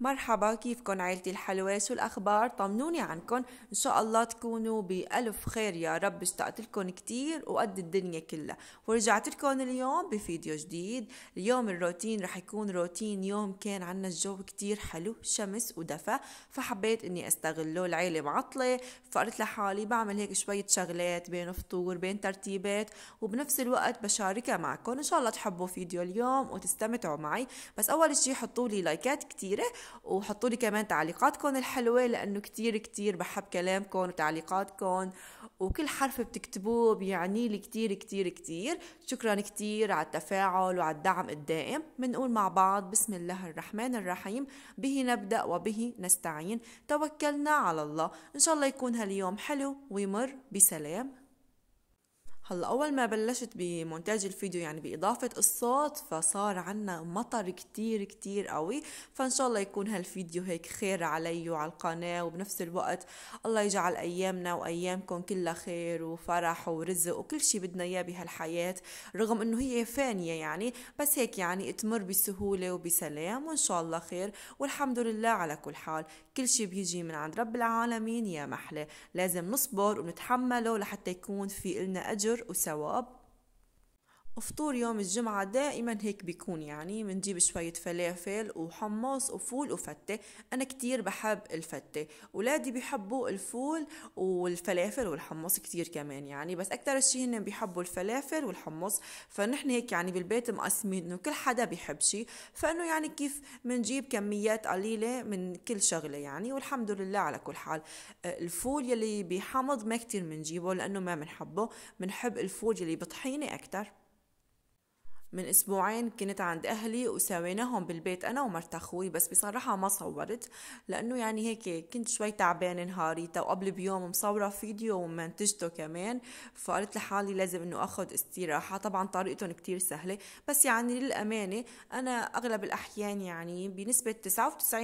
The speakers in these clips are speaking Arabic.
مرحبا كيفكن عيلتي الحلوة شو الأخبار طمنوني عنكن إن شاء الله تكونوا بألف خير يا رب اشتقتلكن كتير وقد الدنيا كلها ورجعتلكن اليوم بفيديو جديد اليوم الروتين رح يكون روتين يوم كان عنا الجو كتير حلو شمس ودفا فحبيت إني استغله العيلة معطلة فقلت لحالي بعمل هيك شوية شغلات بين فطور بين ترتيبات وبنفس الوقت بشاركها معكن إن شاء الله تحبوا فيديو اليوم وتستمتعوا معي بس أول شي حطولي لايكات كتيرة وحطوا لي كمان تعليقاتكم الحلوه لانه كتير كتير بحب كلامكم وتعليقاتكم وكل حرف بتكتبوه بيعني لي كتير كتير كتير شكرا كتير على التفاعل وعلى الدعم الدائم بنقول مع بعض بسم الله الرحمن الرحيم به نبدا وبه نستعين توكلنا على الله ان شاء الله يكون هاليوم حلو ويمر بسلام هلا اول ما بلشت بمونتاج الفيديو يعني باضافه الصوت فصار عنا مطر كتير كتير قوي فان شاء الله يكون هالفيديو هيك خير علي وعلى القناه وبنفس الوقت الله يجعل ايامنا وايامكم كلها خير وفرح ورزق وكل شيء بدنا اياه بهالحياه رغم انه هي فانيه يعني بس هيك يعني تمر بسهوله وبسلام وان شاء الله خير والحمد لله على كل حال كل شيء بيجي من عند رب العالمين يا محلى لازم نصبر ونتحمله لحتى يكون في إلنا اجر أجر وثواب فطور يوم الجمعة دائما هيك بيكون يعني بنجيب شوية فلافل وحمص وفول وفتة أنا كتير بحب الفتة ولادي بيحبوا الفول والفلافل والحمص كتير كمان يعني بس أكتر شيء هن بيحبوا الفلافل والحمص فنحن هيك يعني بالبيت مقسمين إنه كل حدا بيحب شي فإنه يعني كيف بنجيب كميات قليلة من كل شغلة يعني والحمد لله على كل حال أه، الفول يلي بحمض ما كتير منجيبه لأنه ما بنحبه بنحب الفول يلي بطحينة أكتر من اسبوعين كنت عند اهلي وساويناهم بالبيت انا ومرت اخوي بس بصراحه ما صورت لانه يعني هيك كنت شوي تعبانه نهاريتها وقبل بيوم مصوره فيديو ومنتجته كمان فقلت لحالي لازم انه اخذ استراحه طبعا طريقتهم كتير سهله بس يعني للامانه انا اغلب الاحيان يعني بنسبه 99%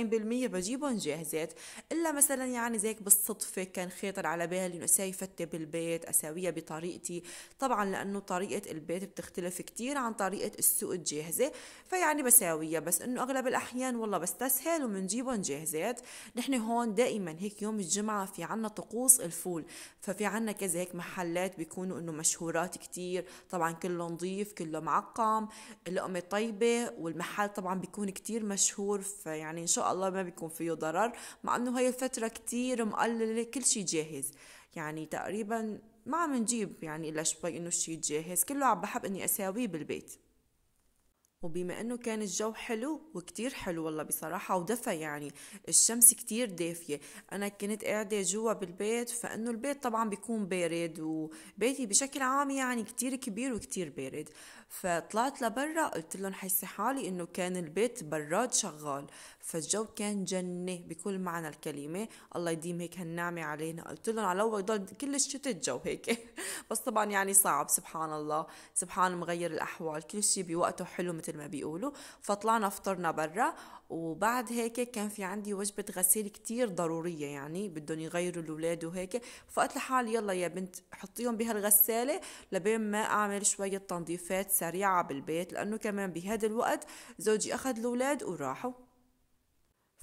بجيبهم جاهزات الا مثلا يعني زيك بالصدفه كان خاطر على بالي انه اسوي فته بالبيت اساويها بطريقتي طبعا لانه طريقه البيت بتختلف كتير عن طريقه طريقه السوق الجاهزه فيعني بساويها بس انه اغلب الاحيان والله بستسهل ومنجيبهم جاهزات نحن هون دائما هيك يوم الجمعه في عنا طقوس الفول ففي عنا كذا هيك محلات بيكونوا انه مشهورات كتير طبعا كله نظيف كله معقم اللقمه طيبه والمحل طبعا بيكون كتير مشهور فيعني ان شاء الله ما بيكون فيه ضرر مع انه هاي الفتره كتير مقلله كل شيء جاهز يعني تقريبا ما عم نجيب يعني الا شوي انه الشيء جاهز كله عم بحب اني اساويه بالبيت وبما انه كان الجو حلو وكتير حلو والله بصراحة ودفى يعني الشمس كتير دافية انا كنت قاعدة جوا بالبيت فانه البيت طبعا بيكون بارد وبيتي بشكل عام يعني كتير كبير وكتير بارد فطلعت لبرا قلت لهم حسي حالي انه كان البيت براد شغال فالجو كان جنة بكل معنى الكلمة الله يديم هيك هالنعمة علينا قلت لهم على اول ضل كل الشتاء الجو هيك بس طبعا يعني صعب سبحان الله سبحان مغير الاحوال كل شيء بوقته حلو مثل مثل ما بيقولوا فطلعنا فطرنا برا وبعد هيك كان في عندي وجبة غسيل كتير ضرورية يعني بدهم يغيروا الأولاد وهيك فقلت لحالي يلا يا بنت حطيهم بهالغسالة لبين ما أعمل شوية تنظيفات سريعة بالبيت لأنه كمان بهذا الوقت زوجي أخذ الأولاد وراحوا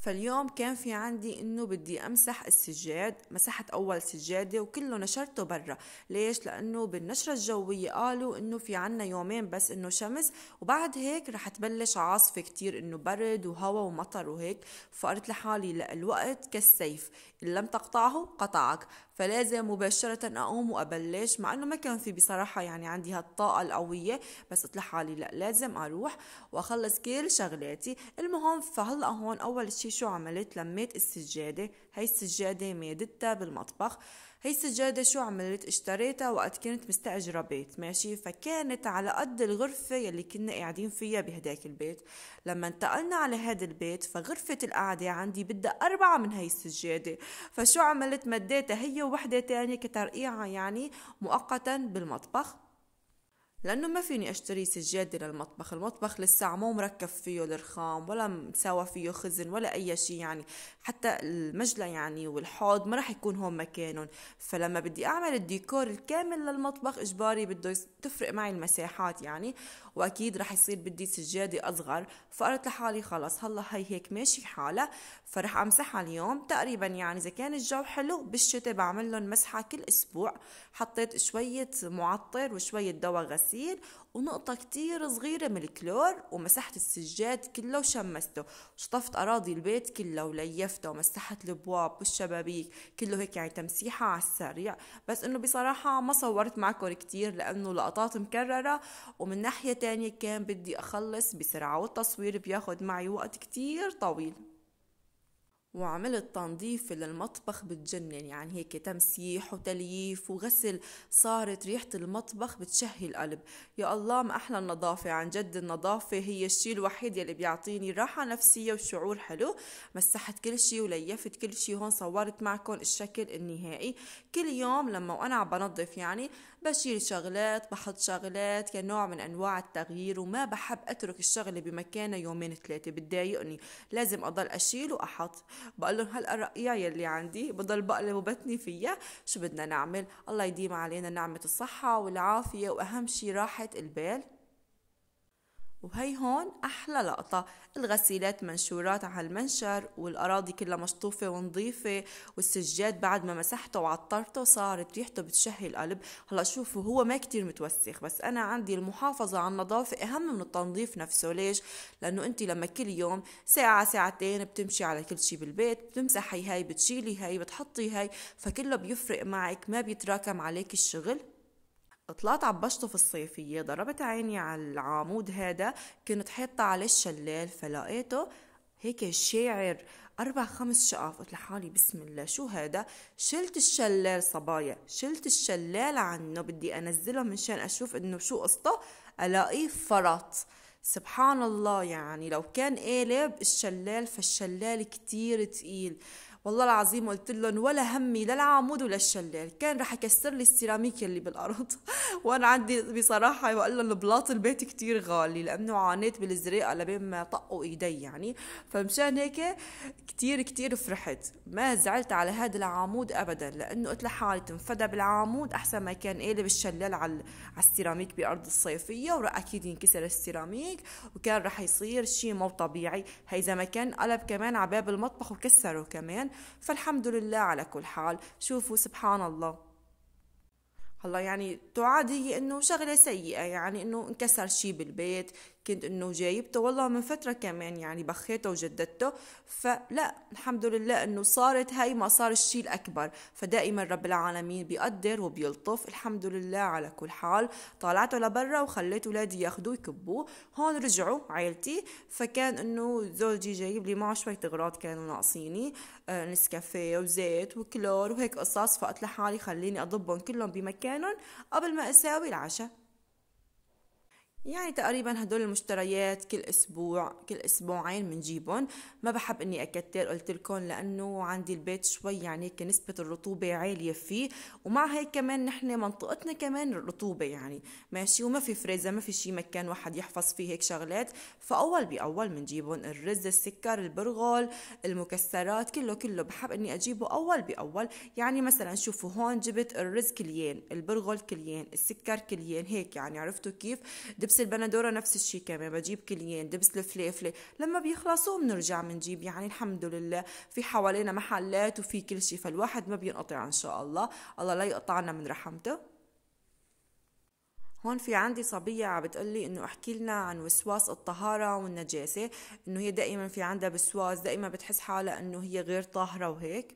فاليوم كان في عندي انه بدي امسح السجاد مسحت اول سجادة وكله نشرته برا ليش لانه بالنشرة الجوية قالوا انه في عنا يومين بس انه شمس وبعد هيك رح تبلش عاصفة كتير انه برد وهواء ومطر وهيك فقلت لحالي لا الوقت كالسيف ان لم تقطعه قطعك فلازم مباشرة اقوم وابلش مع انه ما كان في بصراحة يعني عندي هالطاقة القوية بس قلت لحالي لا لازم اروح واخلص كل شغلاتي المهم فهلا هون اول شيء شو عملت لميت السجادة هاي السجادة مادتها بالمطبخ هي السجادة شو عملت اشتريتها وقت كنت مستأجرة بيت ماشي فكانت على قد الغرفة يلي كنا قاعدين فيها بهداك البيت لما انتقلنا على هذا البيت فغرفة القعدة عندي بدها أربعة من هي السجادة فشو عملت مديتها هي وحدة تانية كترقيعة يعني مؤقتا بالمطبخ لأنه ما فيني أشتري سجادة للمطبخ المطبخ لسه مو مركب فيه الرخام ولا مساوى فيه خزن ولا أي شيء يعني حتى المجلة يعني والحوض ما راح يكون هون مكانهم فلما بدي أعمل الديكور الكامل للمطبخ إجباري بده تفرق معي المساحات يعني وأكيد راح يصير بدي سجادة أصغر فقلت لحالي خلص هلا هي هيك ماشي حالها فرح امسحها اليوم تقريبا يعني اذا كان الجو حلو بالشتاء بعمل لهم مسحه كل اسبوع حطيت شويه معطر وشويه دواء غسيل ونقطه كتير صغيره من الكلور ومسحت السجاد كله وشمسته شطفت اراضي البيت كله وليفته ومسحت الابواب والشبابيك كله هيك يعني تمسيحه على السريع بس انه بصراحه ما صورت معكم كتير لانه لقطات مكرره ومن ناحيه تانية كان بدي اخلص بسرعه والتصوير بياخد معي وقت كتير طويل وعملت تنظيف للمطبخ بتجنن يعني هيك تمسيح وتلييف وغسل صارت ريحة المطبخ بتشهي القلب يا الله ما أحلى النظافة عن جد النظافة هي الشيء الوحيد يلي بيعطيني راحة نفسية وشعور حلو مسحت كل شيء وليفت كل شيء هون صورت معكم الشكل النهائي كل يوم لما وأنا عم بنظف يعني بشيل شغلات بحط شغلات كنوع من أنواع التغيير وما بحب أترك الشغلة بمكانها يومين ثلاثة بتضايقني لازم أضل أشيل وأحط بقول لهم هلا الرقيع يلي عندي بضل بقلب وبتني فيها شو بدنا نعمل الله يديم علينا نعمه الصحه والعافيه واهم شي راحه البال وهي هون أحلى لقطة الغسيلات منشورات على المنشر والأراضي كلها مشطوفة ونظيفة والسجاد بعد ما مسحته وعطرته صارت ريحته بتشهي القلب هلا شوفوا هو ما كتير متوسخ بس أنا عندي المحافظة على النظافة أهم من التنظيف نفسه ليش؟ لأنه أنت لما كل يوم ساعة ساعتين بتمشي على كل شي بالبيت بتمسحي هاي بتشيلي هاي بتحطي هاي فكله بيفرق معك ما بيتراكم عليك الشغل طلعت عبشته في الصيفية ضربت عيني على العمود هذا كنت حاطة عليه الشلال فلقيته هيك شاعر أربع خمس شقف قلت لحالي بسم الله شو هذا شلت الشلال صبايا شلت الشلال عنه بدي أنزله منشان أشوف إنه شو قصته ألاقيه فرط سبحان الله يعني لو كان قالب الشلال فالشلال كتير تقيل والله العظيم قلت لهم ولا همي لا العمود ولا الشلال كان رح يكسر لي السيراميك اللي بالارض وانا عندي بصراحه بقول لهم البلاط البيت كتير غالي لانه عانيت بالزريقه لبين ما طقوا ايدي يعني فمشان هيك كتير كتير فرحت ما زعلت على هذا العمود ابدا لانه قلت لحالي تنفدى بالعمود احسن ما كان قالب الشلال على السيراميك بارض الصيفيه وراح اكيد ينكسر السيراميك وكان رح يصير شيء مو طبيعي هي اذا ما كان قلب كمان على باب المطبخ وكسره كمان فالحمد لله على كل حال شوفوا سبحان الله هلا يعني تعاد هي انه شغله سيئه يعني انه انكسر شيء بالبيت كنت انه جايبته والله من فتره كمان يعني بخيته وجددته فلا الحمد لله انه صارت هاي ما صار الشيء الاكبر فدائما رب العالمين بيقدر وبيلطف الحمد لله على كل حال طلعته لبرا وخليت اولادي ياخذوه يكبوه هون رجعوا عائلتي فكان انه زوجي جايب لي معه شوية اغراض كانوا ناقصيني آه، نسكافيه وزيت وكلور وهيك قصص فقلت لحالي خليني اضبهم كلهم بمكانهم قبل ما اساوي العشاء يعني تقريبا هدول المشتريات كل اسبوع كل اسبوعين بنجيبهم ما بحب اني اكتر قلت لكم لانه عندي البيت شوي يعني نسبة الرطوبة عالية فيه ومع هيك كمان نحن منطقتنا كمان الرطوبة يعني ماشي وما في فريزة ما في شي مكان واحد يحفظ فيه هيك شغلات فاول باول بنجيبهم الرز السكر البرغل المكسرات كله كله بحب اني اجيبه اول باول يعني مثلا شوفوا هون جبت الرز كليان البرغل كليان السكر كليان هيك يعني عرفتوا كيف دبس دبس البندوره نفس الشيء كمان بجيب كليان دبس الفليفلة لما بيخلصوا بنرجع بنجيب يعني الحمد لله في حوالينا محلات وفي كل شيء فالواحد ما بينقطع ان شاء الله الله لا يقطعنا من رحمته هون في عندي صبية عم بتقلي انه احكي لنا عن وسواس الطهارة والنجاسة انه هي دائما في عندها وسواس دائما بتحس حالها انه هي غير طاهرة وهيك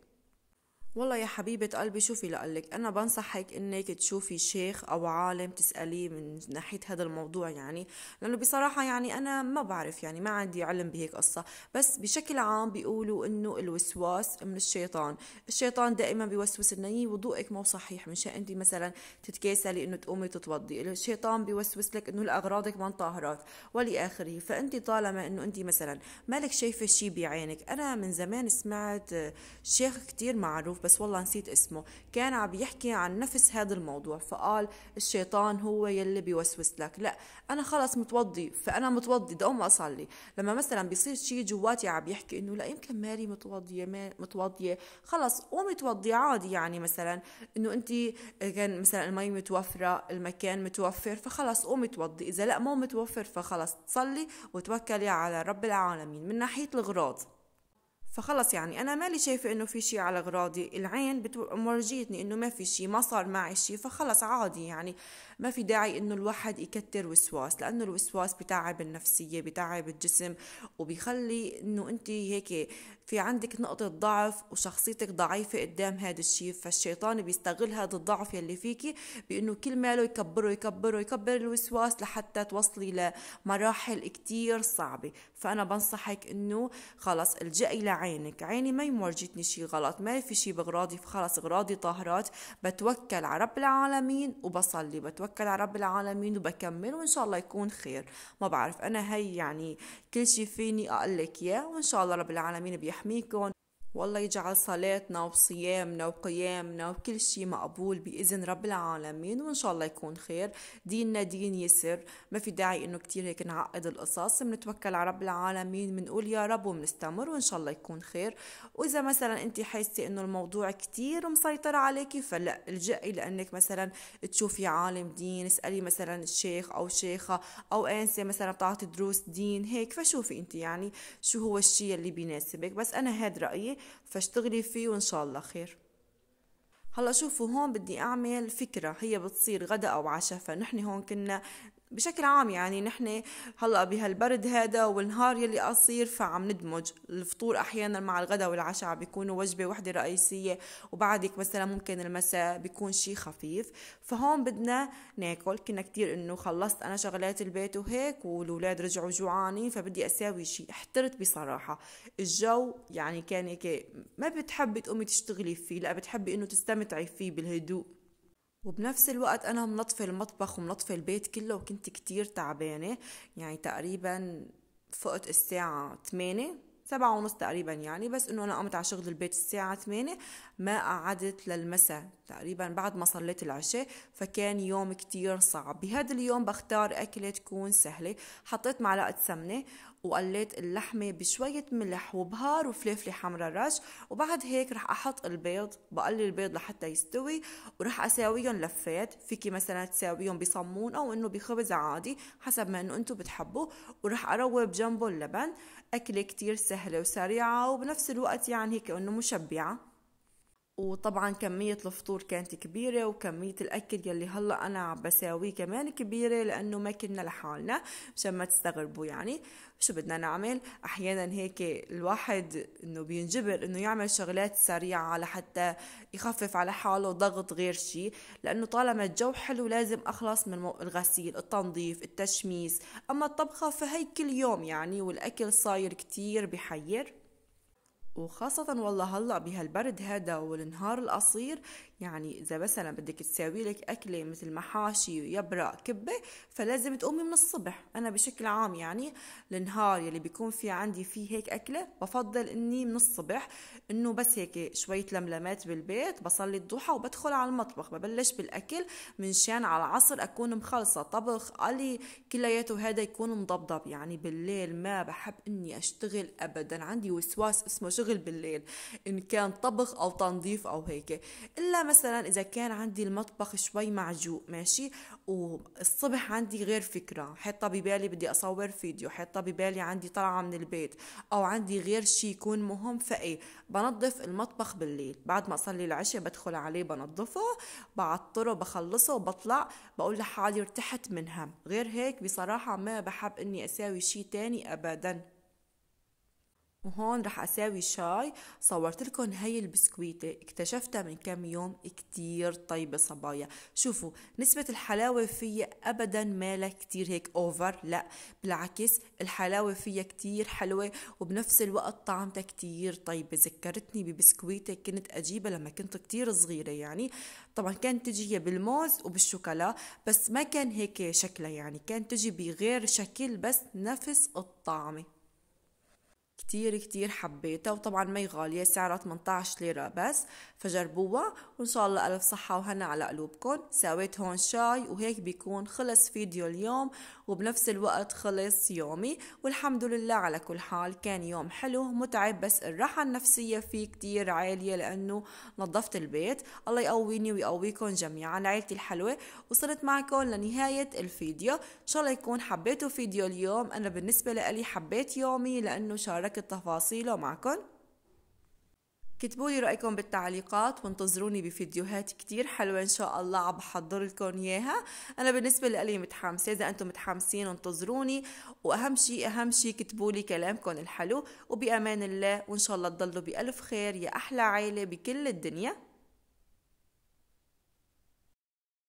والله يا حبيبة قلبي شوفي لقلك أنا بنصحك إنك تشوفي شيخ أو عالم تسأليه من ناحية هذا الموضوع يعني لأنه بصراحة يعني أنا ما بعرف يعني ما عندي علم بهيك قصة بس بشكل عام بيقولوا إنه الوسواس من الشيطان الشيطان دائما بيوسوس لنا وضوءك مو صحيح من شان أنت مثلا تتكاسلي إنه تقومي تتوضي الشيطان بيوسوس لك إنه الأغراضك ما طاهرات ولآخره فأنت طالما إنه أنت مثلا مالك شايفة شي بعينك أنا من زمان سمعت شيخ كتير معروف بس والله نسيت اسمه كان عم يحكي عن نفس هذا الموضوع فقال الشيطان هو يلي بيوسوس لك لا أنا خلص متوضي فأنا متوضي دوم أصلي لما مثلا بيصير شيء جواتي عم يحكي إنه لا يمكن ماري متوضية ما متوضية خلص قومي توضي عادي يعني مثلا إنه أنت كان مثلا المي متوفرة المكان متوفر فخلص قومي توضي إذا لا مو متوفر فخلص تصلي وتوكلي على رب العالمين من ناحية الأغراض فخلص يعني انا مالي شايفه انه في شي على اغراضي العين مرجيتني انه ما في شي ما صار معي شي فخلص عادي يعني ما في داعي انه الواحد يكتر وسواس لانه الوسواس بتعب النفسيه بتعب الجسم وبيخلي انه انت هيك في عندك نقطة ضعف وشخصيتك ضعيفة قدام هذا الشيء فالشيطان بيستغل هذا الضعف يلي فيكي بأنه كل ماله يكبره يكبره يكبر الوسواس لحتى توصلي لمراحل كتير صعبة فأنا بنصحك أنه خلص الجئي لعينك عيني ما يمرجتني شيء غلط ما في شيء بغراضي فخلص غراضي طاهرات بتوكل على رب العالمين وبصلي بتوكل على رب العالمين وبكمل وإن شاء الله يكون خير ما بعرف أنا هي يعني كل شيء فيني أقلك إياه وإن شاء الله رب العالمين بيحب يحميكم والله يجعل صلاتنا وصيامنا وقيامنا وكل شيء مقبول بإذن رب العالمين وإن شاء الله يكون خير ديننا دين يسر ما في داعي إنه كتير هيك نعقد القصص بنتوكل على رب العالمين بنقول يا رب وبنستمر وإن شاء الله يكون خير وإذا مثلا أنت حاسة إنه الموضوع كتير مسيطر عليكي فلا الجئي لأنك مثلا تشوفي عالم دين اسألي مثلا شيخ أو شيخة أو أنسة مثلا بتعطي دروس دين هيك فشوفي أنت يعني شو هو الشيء اللي بيناسبك بس أنا هاد رأيي فاشتغلي فيه وإن شاء الله خير هلا شوفوا هون بدي أعمل فكرة هي بتصير غدا أو عشاء فنحن هون كنا بشكل عام يعني نحن هلا بهالبرد هذا والنهار يلي قصير فعم ندمج الفطور احيانا مع الغداء والعشاء بيكونوا وجبه وحده رئيسيه وبعدك مثلا ممكن المساء بيكون شيء خفيف فهون بدنا ناكل كنا كثير انه خلصت انا شغلات البيت وهيك والاولاد رجعوا جوعانين فبدي اساوي شيء احترت بصراحه الجو يعني كان هيك ما بتحبي تقومي تشتغلي فيه لا بتحبي انه تستمتعي فيه بالهدوء وبنفس الوقت انا منطفه المطبخ ومنطفه البيت كله وكنت كتير تعبانه يعني تقريبا فقت الساعه 8 سبعة ونص تقريبا يعني بس انه انا قمت على شغل البيت الساعة 8 ما قعدت للمساء تقريبا بعد ما صليت العشاء فكان يوم كتير صعب بهذا اليوم بختار اكلة تكون سهلة حطيت معلقة سمنة وقليت اللحمة بشوية ملح وبهار وفلفلة حمرا رش وبعد هيك رح أحط البيض بقلي البيض لحتى يستوي ورح أساويهم لفات فيكي مثلا تساويهم بصمون أو إنه بخبز عادي حسب ما إنه أنتو بتحبوا ورح أروب جنبه اللبن أكلة كتير سهلة وسريعة وبنفس الوقت يعني هيك إنه مشبعة وطبعا كمية الفطور كانت كبيرة وكمية الأكل يلي هلا أنا عم بساويه كمان كبيرة لأنه ما كنا لحالنا مشان ما تستغربوا يعني شو بدنا نعمل أحيانا هيك الواحد إنه بينجبر إنه يعمل شغلات سريعة لحتى يخفف على حاله ضغط غير شيء لأنه طالما الجو حلو لازم أخلص من الغسيل التنظيف التشميس أما الطبخة فهي كل يوم يعني والأكل صاير كتير بحير وخاصة والله هلا بهالبرد هذا والنهار القصير يعني إذا مثلا بدك تساوي لك أكلة مثل محاشي يبرق كبة فلازم تقومي من الصبح أنا بشكل عام يعني النهار يلي بيكون في عندي فيه هيك أكلة بفضل إني من الصبح إنه بس هيك شوية لملمات بالبيت بصلي الضحى وبدخل على المطبخ ببلش بالأكل منشان على العصر أكون مخلصة طبخ قلي كلياته هذا يكون مضبضب يعني بالليل ما بحب إني أشتغل أبدا عندي وسواس اسمه بشتغل بالليل ان كان طبخ او تنظيف او هيك الا مثلا اذا كان عندي المطبخ شوي معجوق ماشي والصبح عندي غير فكره حاطه ببالي بدي اصور فيديو حاطه ببالي عندي طلعه من البيت او عندي غير شيء يكون مهم فايه بنظف المطبخ بالليل بعد ما اصلي العشاء بدخل عليه بنظفه بعطره بخلصه وبطلع بقول لحالي ارتحت من هم غير هيك بصراحه ما بحب اني اساوي شيء تاني ابدا وهون رح اساوي شاي صورت لكم هي البسكويتة اكتشفتها من كم يوم كتير طيبة صبايا شوفوا نسبة الحلاوة فيها ابدا مالها كتير هيك اوفر لا بالعكس الحلاوة فيها كتير حلوة وبنفس الوقت طعمتها كتير طيبة ذكرتني ببسكويتة كنت اجيبها لما كنت كتير صغيرة يعني طبعا كانت تجي هي بالموز وبالشوكولا بس ما كان هيك شكلها يعني كانت تجي بغير شكل بس نفس الطعمه كتير كتير حبيتها وطبعا ما غالية سعرها 18 ليرة بس فجربوها وإن شاء الله ألف صحة وهنا على قلوبكم سويت هون شاي وهيك بيكون خلص فيديو اليوم وبنفس الوقت خلص يومي والحمد لله على كل حال كان يوم حلو متعب بس الراحة النفسية فيه كتير عالية لأنه نظفت البيت الله يقويني ويقويكم جميعا عيلتي الحلوة وصلت معكم لنهاية الفيديو إن شاء الله يكون حبيتوا فيديو اليوم أنا بالنسبة لي حبيت يومي لأنه شاركت وشاركت تفاصيله معكم كتبولي رأيكم بالتعليقات وانتظروني بفيديوهات كتير حلوة إن شاء الله عم بحضر لكم إياها أنا بالنسبة لي متحمسة إذا أنتم متحمسين انتظروني وأهم شيء أهم شيء كتبولي كلامكم الحلو وبأمان الله وإن شاء الله تضلوا بألف خير يا أحلى عيلة بكل الدنيا